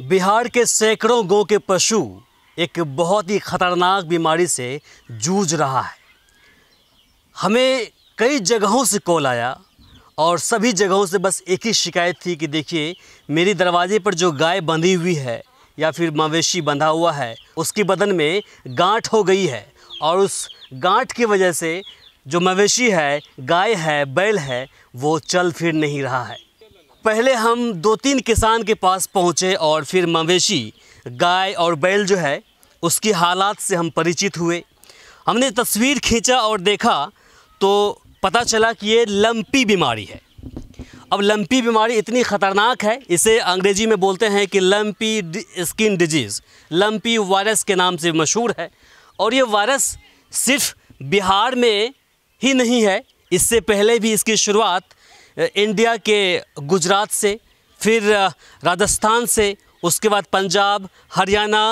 बिहार के सैकड़ों गौ के पशु एक बहुत ही खतरनाक बीमारी से जूझ रहा है हमें कई जगहों से कॉल आया और सभी जगहों से बस एक ही शिकायत थी कि देखिए मेरी दरवाजे पर जो गाय बंधी हुई है या फिर मवेशी बंधा हुआ है उसकी बदन में गांठ हो गई है और उस गांठ की वजह से जो मवेशी है गाय है बैल है वो चल फिर नहीं रहा है पहले हम दो तीन किसान के पास पहुँचे और फिर मवेशी गाय और बैल जो है उसकी हालात से हम परिचित हुए हमने तस्वीर खींचा और देखा तो पता चला कि ये लम्पी बीमारी है अब लम्पी बीमारी इतनी ख़तरनाक है इसे अंग्रेजी में बोलते हैं कि lumpy skin disease lumpy virus के नाम से मशहूर है और ये वायरस सिर्फ बिहार में ही नहीं है इससे पहले भी इसकी शुरुआत इंडिया के गुजरात से फिर राजस्थान से उसके बाद पंजाब हरियाणा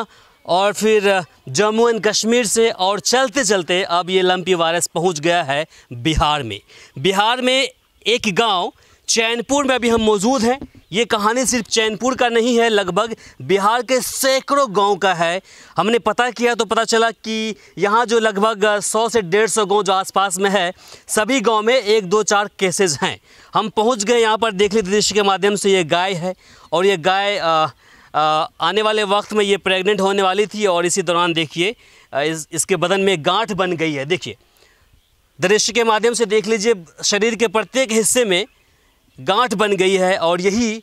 और फिर जम्मू एंड कश्मीर से और चलते चलते अब ये लम्पी वायरस पहुंच गया है बिहार में बिहार में एक गांव चैनपुर में अभी हम मौजूद हैं ये कहानी सिर्फ चैनपुर का नहीं है लगभग बिहार के सैकड़ों गांव का है हमने पता किया तो पता चला कि यहाँ जो लगभग 100 से 150 गाँव जो आसपास में है सभी गांव में एक दो चार केसेस हैं हम पहुँच गए यहाँ पर देख लेते दृश्य के माध्यम से ये गाय है और ये गाय आने वाले वक्त में ये प्रेग्नेंट होने वाली थी और इसी दौरान देखिए इस, इसके बदन में गांठ बन गई है देखिए दृश्य के माध्यम से देख लीजिए शरीर के प्रत्येक हिस्से में गांठ बन गई है और यही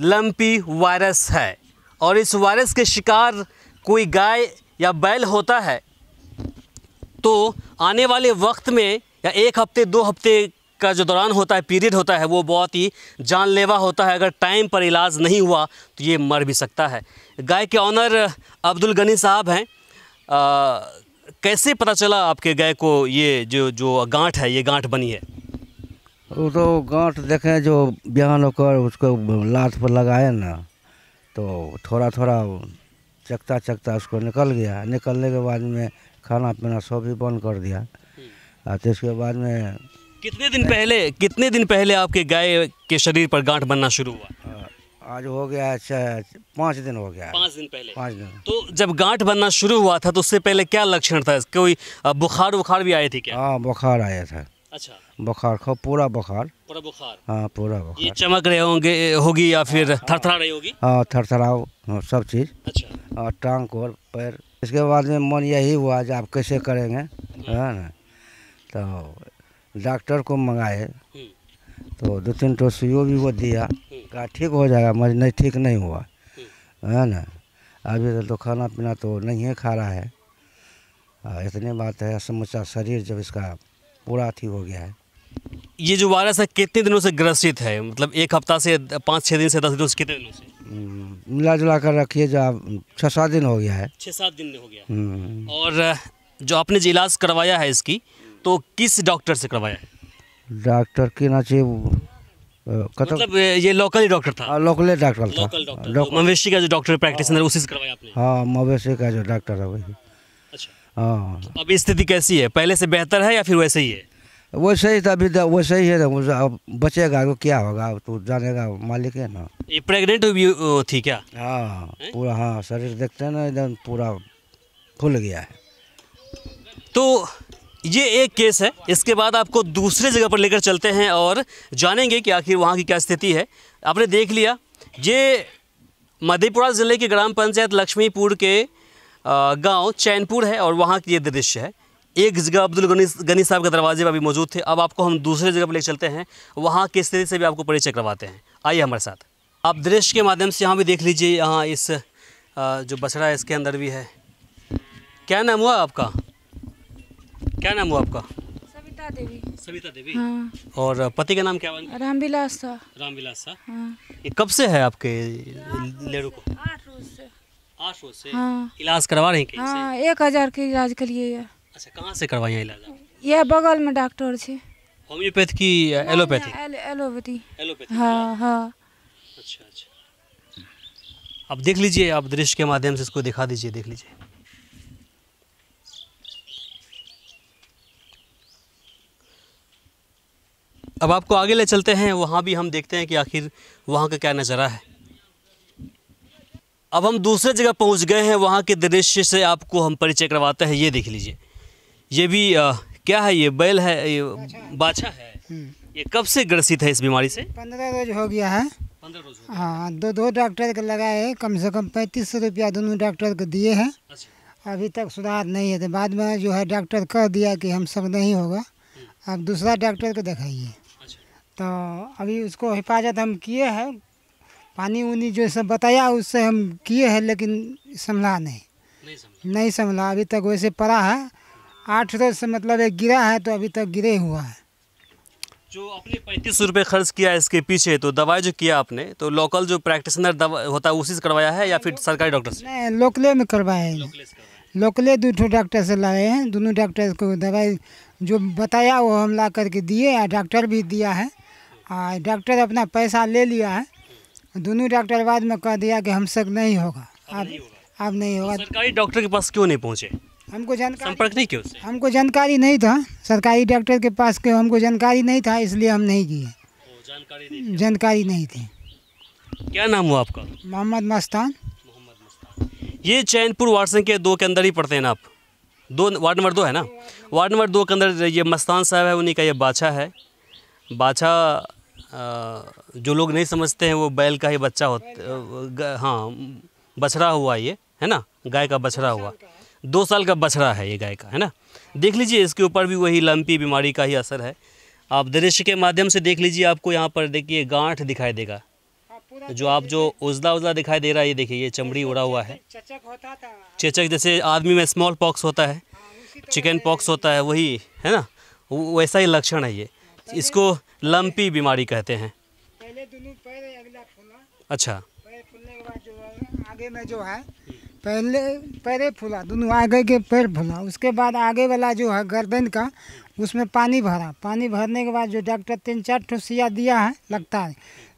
लम्पी वायरस है और इस वायरस के शिकार कोई गाय या बैल होता है तो आने वाले वक्त में या एक हफ्ते दो हफ्ते का जो दौरान होता है पीरियड होता है वो बहुत ही जानलेवा होता है अगर टाइम पर इलाज नहीं हुआ तो ये मर भी सकता है गाय के ऑनर अब्दुल गनी साहब हैं कैसे पता चला आपके गाय को ये जो जो गांठ है ये गांठ बनी है वो तो गांठ देखें जो बिहान होकर उसको लात पर लगाए ना तो थोड़ा थोड़ा चकता चकता उसको निकल गया निकलने के बाद में खाना पीना सब भी बंद कर दिया हम्म। तो इसके बाद में कितने दिन पहले कितने दिन पहले आपके गाय के शरीर पर गांठ बनना शुरू हुआ आज हो गया अच्छा पाँच दिन हो गया पाँच दिन पहले पाँच दिन तो जब गांठ बनना शुरू हुआ था तो उससे पहले क्या लक्षण था कोई बुखार बुखार भी आए थे क्या हाँ बुखार आया था अच्छा बुखार खो पूरा बुखार पूरा बुखार हाँ पूरा बुखार ये चमक रहे होंगे होगी या फिर हाँ, हाँ। थरथरा रही होगी हाँ थरथराव हाँ, सब चीज़ अच्छा और टांग और पैर इसके बाद में मन यही हुआ जो आप कैसे करेंगे है न तो डॉक्टर को मंगाए हम्म। तो दो तीन टो सुइयो भी वो दिया हम्म। कहा ठीक हो जाएगा मज नहीं ठीक नहीं हुआ है हम्म। न अभी तो, तो खाना पीना तो नहीं खा रहा है इतनी बात है समूचा शरीर जब इसका पूरा अथी हो गया है ये जो वायरस है कितने दिनों से ग्रसित है मतलब एक हफ्ता से पाँच छः दिन से दस दिनों से कितने दिनों से हम्म, मिला जुला कर रखिए जो आप छः सात दिन हो गया है छः सात दिन हो गया हम्म। और जो आपने जो इलाज करवाया है इसकी तो किस डॉक्टर से करवाया है डॉक्टर के ना चाहिए कतक... मतलब ये हाँ, लोकल ही डॉक्टर था लोकल डॉक्टर था तो मवेशी का जो डॉक्टर प्रैक्टिस उसी से करवाया आपने हाँ मवेशी का जो डॉक्टर है वही हाँ। अभी स्थिति कैसी है पहले से बेहतर है या फिर वैसे ही है वैसे ही था अभी तो वैसे ही है तो अब बचेगा तो क्या होगा तो जानेगा मालिक है ना ये प्रेग्नेंट भी थी क्या हाँ पूरा हाँ शरीर देखते हैं ना एकदम पूरा खुल गया है तो ये एक केस है इसके बाद आपको दूसरे जगह पर लेकर चलते हैं और जानेंगे कि आखिर वहाँ की क्या स्थिति है आपने देख लिया ये मधेपुरा ज़िले के ग्राम पंचायत लक्ष्मीपुर के गांव चैनपुर है और वहाँ की ये दृश्य है एक जगह अब्दुल गनी गनी साहब के दरवाजे पर अभी मौजूद थे अब आपको हम दूसरे जगह पर ले चलते हैं वहाँ की स्थिति से भी आपको परिचय करवाते हैं आइए हमारे साथ आप दृश्य के माध्यम से यहाँ भी देख लीजिए यहाँ इस जो बछड़ा है इसके अंदर भी है क्या नाम हुआ आपका क्या नाम हुआ आपका सविता देवी सविता देवी हाँ। और पति का नाम क्या रामविलास था रामविलास था हाँ। ये कब से है आपके लेरू को से हाँ इलाज करवा रहे हाँ एक हजार के इलाज के लिए अच्छा कहाँ से इलाज ये बगल में डॉक्टर छे होम्योपैथ की हाँ, एलोपैथी एलोपैथी हाँ हाँ अच्छा अच्छा अब देख लीजिए आप दृश्य के माध्यम से इसको दिखा दीजिए देख लीजिए अब आपको आगे ले चलते हैं वहाँ भी हम देखते हैं कि आखिर वहाँ का क्या नज़ारा है अब हम दूसरे जगह पहुंच गए हैं वहाँ के दृश्य से आपको हम परिचय करवाते हैं ये देख लीजिए ये भी आ, क्या है ये बैल है ये बाछा है हम्म। ये कब से ग्रसित है इस बीमारी से पंद्रह रोज हो गया है पंद्रह रोज हाँ दो दो डॉक्टर के लगाए कम से कम पैंतीस सौ रुपया दोनों डॉक्टर को दिए हैं अच्छा। अभी तक सुधार नहीं है तो बाद में जो है डॉक्टर कह दिया कि हम सब नहीं होगा आप हम्म। दूसरा डॉक्टर को दिखाइए अच्छा। तो अभी उसको हिफाजत हम किए हैं पानी उनी जो सब बताया उससे हम किए हैं लेकिन संभला नहीं नहीं संभला अभी तक वैसे पड़ा है आठ रोज से मतलब एक गिरा है तो अभी तक गिरे हुआ है जो आपने पैंतीस सौ रुपये खर्च किया इसके पीछे तो दवाई जो किया आपने तो लोकल जो प्रैक्टिसनर दवा होता है उसी से करवाया है या फिर सरकारी डॉक्टर से नहीं लोकले में करवाए हैं लोकले दो ठो डॉक्टर से लाए हैं दोनों डॉक्टर को दवाई जो बताया वो हम ला करके दिए डॉक्टर भी दिया है डॉक्टर अपना पैसा ले लिया है दोनों डॉक्टर बाद में कह दिया कि हम सक नहीं होगा अब अब नहीं होगा तो सरकारी डॉक्टर के पास क्यों नहीं पहुँचे हमको जानकारी नहीं क्यों हमको जानकारी नहीं था सरकारी डॉक्टर के पास क्यों हमको जानकारी नहीं था इसलिए हम नहीं किए जानकारी नहीं थी क्या नाम हुआ आपका मोहम्मद मस्तान ये चैनपुर वार्ड संख्या दो के अंदर ही पढ़ते हैं ना आप दो वार्ड नंबर दो है ना वार्ड नंबर दो के अंदर ये मस्तान साहब है उन्हीं का ये बाछा है बाछा जो लोग नहीं समझते हैं वो बैल का ही बच्चा होता हाँ बछड़ा हुआ ये है ना गाय का बछड़ा हुआ दो साल का बछड़ा है ये गाय का है ना देख लीजिए इसके ऊपर भी वही लंपी बीमारी का ही असर है आप दृश्य के माध्यम से देख लीजिए आपको यहाँ पर देखिए गांठ दिखाई देगा हाँ, जो आप जो उजला उजला दिखाई दे रहा है ये देखिए ये चमड़ी उड़ा हुआ है चेचक जैसे आदमी में स्मॉल पॉक्स होता है चिकन हाँ, पॉक्स होता है वही है ना वैसा ही लक्षण है ये इसको लम्पी बीमारी कहते हैं पहले दोनों पैर अगला फूला अच्छा पैर फूलने के बाद जो आगे में जो है पहले पैर फूला दोनों आगे के पैर फूला उसके बाद आगे वाला जो है गर्दन का उसमें पानी भरा पानी भरने के बाद जो डॉक्टर तीन चार ठो सुइया दिया है लगता है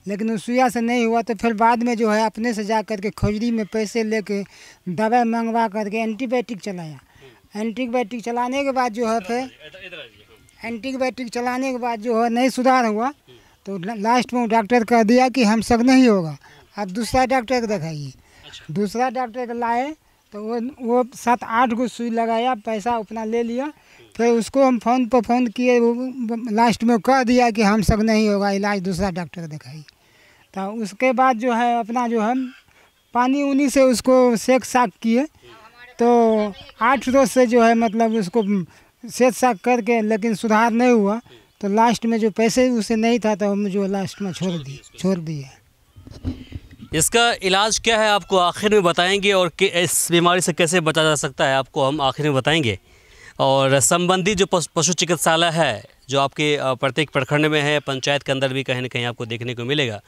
लेकिन उस सुइया से नहीं हुआ तो फिर बाद में जो है अपने से जा कर के खोजरी में पैसे ले कर दवाई मंगवा करके एंटीबायोटिक चलाया एंटीबायोटिक चलाने के बाद जो है फिर एंटीबायोटिक चलाने के बाद जो है नहीं सुधार हुआ तो लास्ट में डॉक्टर कह दिया कि हम सब नहीं होगा आप दूसरा डॉक्टर को दिखाइए अच्छा। दूसरा डॉक्टर को लाए तो वो वो सात आठ गो सुई लगाया पैसा अपना ले लिया फिर उसको हम फ़ोन पर फ़ोन किए लास्ट में कह दिया कि हम सब नहीं होगा इलाज दूसरा डॉक्टर दिखाइए तो उसके बाद जो है अपना जो है पानी उनी से उसको सेक साक किए तो आठ रोज से जो है मतलब उसको सेत साग करके लेकिन सुधार नहीं हुआ तो लास्ट में जो पैसे उसे नहीं था तो हम जो लास्ट में छोड़ दिए छोड़ दिए इसका इलाज क्या है आपको आखिर में बताएंगे और इस बीमारी से कैसे बचा जा सकता है आपको हम आखिर में बताएंगे और संबंधित जो पशु चिकित्सालय है जो आपके प्रत्येक प्रखंड में है पंचायत के अंदर भी कहीं ना कहीं आपको देखने को मिलेगा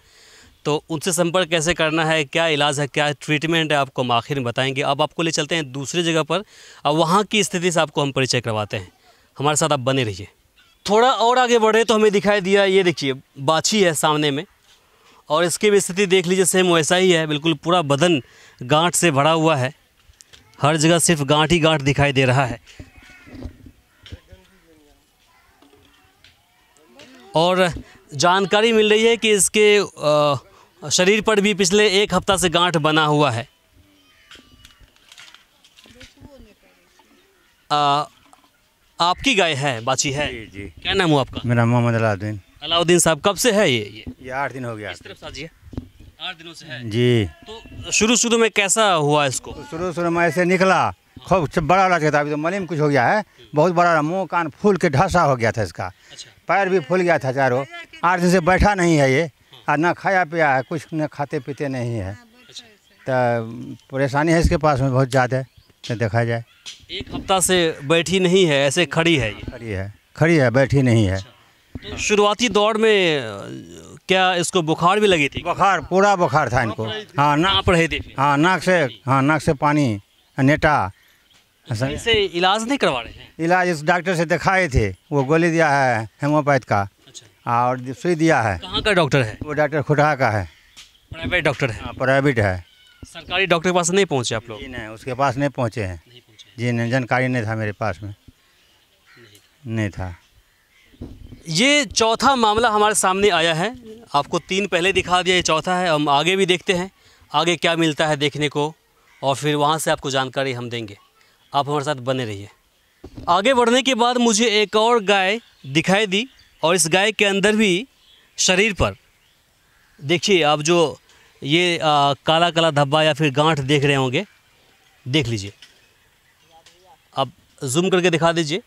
तो उनसे संपर्क कैसे करना है क्या इलाज है क्या ट्रीटमेंट है आपको हम आखिर में बताएंगे अब आपको ले चलते हैं दूसरी जगह पर अब वहाँ की स्थिति से आपको हम परिचय करवाते हैं हमारे साथ आप बने रहिए थोड़ा और आगे बढ़े तो हमें दिखाई दिया ये देखिए बाछी है सामने में और इसकी भी स्थिति देख लीजिए सेम वैसा ही है बिल्कुल पूरा बदन गांठ से भरा हुआ है हर जगह सिर्फ गांठ ही गांठ दिखाई दे रहा है और जानकारी मिल रही है कि इसके आ, और शरीर पर भी पिछले एक हफ्ता से गांठ बना हुआ है आ, आपकी गाय है बाची है जी जी क्या नाम हुआ आपका मेरा मोहम्मद अलाउद्दीन अलाउद्दीन साहब कब से है ये ये आठ दिन हो गया आठ दिनों से है जी तो शुरू शुरू में कैसा हुआ इसको तो शुरू शुरू में ऐसे निकला खूब बड़ा लग था अभी तो मलिम कुछ हो गया है बहुत बड़ा मुंह कान फूल के ढसा हो गया था इसका अच्छा। पैर भी फूल गया था चारों आठ दिन से बैठा नहीं है ये आ हाँ, ना खाया पिया है कुछ न खाते पीते नहीं है हाँ, अच्छा। तो परेशानी है इसके पास में बहुत ज़्यादा तो देखा जाए एक हफ्ता से बैठी नहीं है ऐसे खड़ी है खड़ी है खड़ी है बैठी नहीं है अच्छा। तो शुरुआती दौड़ में क्या इसको बुखार भी लगी थी बुखार पूरा बुखार था इनको हाँ आप रहे थे हाँ नाक से हाँ नाक से पानी नेटा इसे इलाज नहीं करवा रहे हैं इलाज इस डॉक्टर से दिखाए थे वो गोली दिया है हेमोपैथ का हाँ, और सुई दिया है कहाँ का डॉक्टर है वो डॉक्टर खुटहा का है प्राइवेट डॉक्टर है हाँ, प्राइवेट है सरकारी डॉक्टर के पास नहीं पहुँचे आप लोग जी नहीं उसके पास नहीं पहुँचे हैं जी नहीं जानकारी नहीं था मेरे पास में नहीं था ये चौथा मामला हमारे सामने आया है आपको तीन पहले दिखा दिया ये चौथा है हम आगे भी देखते हैं आगे क्या मिलता है देखने को और फिर वहाँ से आपको जानकारी हम देंगे आप हमारे साथ बने रहिए आगे बढ़ने के बाद मुझे एक और गाय दिखाई दी और इस गाय के अंदर भी शरीर पर देखिए आप जो ये आ, काला काला धब्बा या फिर गांठ देख रहे होंगे देख लीजिए आप जूम करके दिखा दीजिए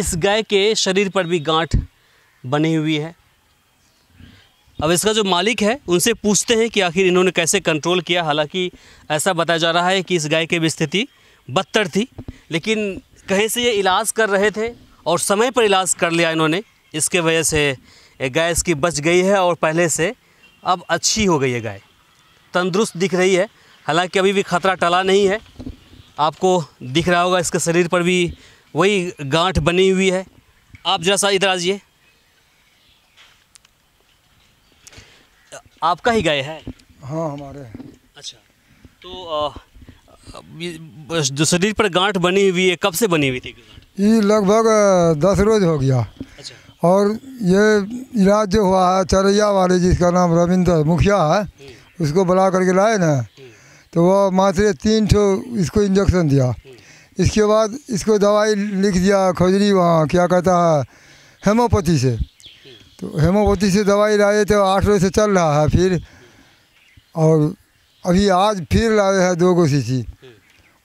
इस गाय के शरीर पर भी गांठ बनी हुई है अब इसका जो मालिक है उनसे पूछते हैं कि आखिर इन्होंने कैसे कंट्रोल किया हालांकि ऐसा बताया जा रहा है कि इस गाय की भी स्थिति बदतर थी लेकिन कहीं से ये इलाज कर रहे थे और समय पर इलाज कर लिया इन्होंने इसके वजह से गाय इसकी बच गई है और पहले से अब अच्छी हो गई है गाय तंदुरुस्त दिख रही है हालांकि अभी भी खतरा टला नहीं है आपको दिख रहा होगा इसके शरीर पर भी वही गांठ बनी हुई है आप जरा सा इधर आजिए आपका ही गाय है हाँ हमारे अच्छा तो आ, जो शरीर पर गांठ बनी हुई है कब से बनी हुई थी गांठ ये लगभग दस रोज हो गया अच्छा। और ये इलाज जो हुआ है चरैया वाले जिसका नाम रविंदर मुखिया है हम्म। उसको बुला करके लाए ना हम्म। तो वह मात्र तीन ठो इसको इंजेक्शन दिया हम्म। इसके बाद इसको दवाई लिख दिया खजरी वहाँ क्या कहता है हेमोपैथी से तो हेमोपैथी से दवाई लाए तो आठ रोज से चल रहा है फिर और अभी आज फिर लाए हैं दो गो सी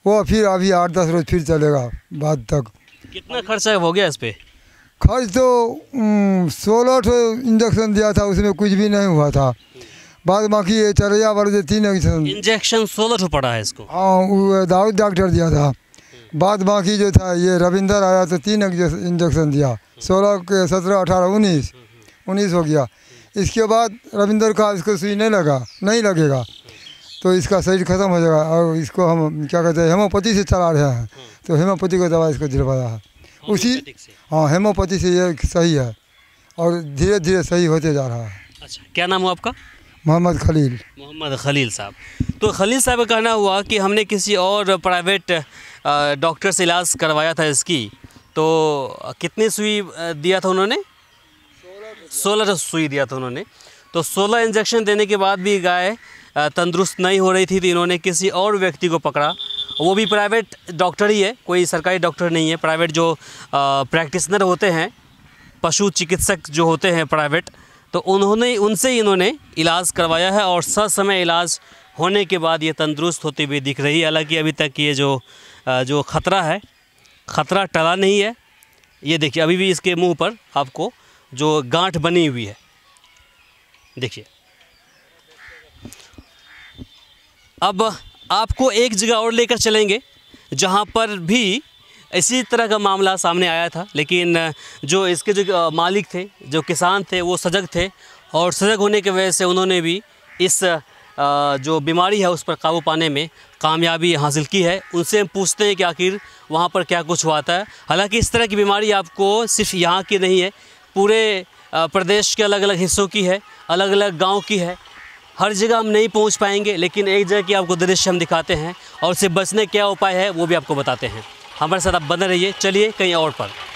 वो फिर अभी आठ दस रोज फिर चलेगा बाद तक कितना खर्चा हो गया इस पर खर्च तो सोलह ठो इंजेक्शन दिया था उसमें कुछ भी नहीं हुआ था बाद बाकी ये चरैया वर्जे तीन इंजेक्शन इंजेक्शन सोलह ठो पड़ा है इसको हाँ दाऊद डॉक्टर दिया था बाद बाकी जो था ये रविंदर आया तो तीन इंजेक्शन दिया सोलह के सत्रह अठारह उन्नीस उन्नीस हो गया इसके बाद रविंदर का इसको सुई नहीं लगा नहीं लगेगा तो इसका शरीर ख़त्म हो जाएगा और इसको हम क्या कहते हैं हेमोपैथी से चला रहे हैं हम्म। तो हेमोपैथी को दवा इसको दिलवाया है उसी हाँ हेमोपैथी से ये सही है और धीरे धीरे सही होते जा रहा है अच्छा क्या नाम हो आपका मोहम्मद खलील मोहम्मद खलील साहब तो खलील साहब का कहना हुआ कि हमने किसी और प्राइवेट डॉक्टर से इलाज करवाया था इसकी तो कितनी सुई दिया था उन्होंने सोलह सुई दिया था उन्होंने तो 16 इंजेक्शन देने के बाद भी गाय तंदुरुस्त नहीं हो रही थी तो इन्होंने किसी और व्यक्ति को पकड़ा वो भी प्राइवेट डॉक्टर ही है कोई सरकारी डॉक्टर नहीं है प्राइवेट जो प्रैक्टिसनर होते हैं पशु चिकित्सक जो होते हैं प्राइवेट तो उन्होंने उनसे इन्होंने इलाज करवाया है और ससमय इलाज होने के बाद ये तंदुरुस्त होती हुई दिख रही है हालाँकि अभी तक ये जो जो ख़तरा है ख़तरा टला नहीं है ये देखिए अभी भी इसके मुंह पर आपको जो गांठ बनी हुई है देखिए अब आपको एक जगह और लेकर चलेंगे जहाँ पर भी इसी तरह का मामला सामने आया था लेकिन जो इसके जो मालिक थे जो किसान थे वो सजग थे और सजग होने की वजह से उन्होंने भी इस जो बीमारी है उस पर काबू पाने में कामयाबी हासिल की है उनसे हम पूछते हैं कि आखिर वहाँ पर क्या कुछ हुआ था हालांकि इस तरह की बीमारी आपको सिर्फ यहाँ की नहीं है पूरे प्रदेश के अलग अलग हिस्सों की है अलग अलग गाँव की है हर जगह हम नहीं पहुंच पाएंगे लेकिन एक जगह की आपको दृश्य हम दिखाते हैं और उसे बचने क्या उपाय है वो भी आपको बताते हैं हमारे साथ आप बने रहिए चलिए कहीं और पर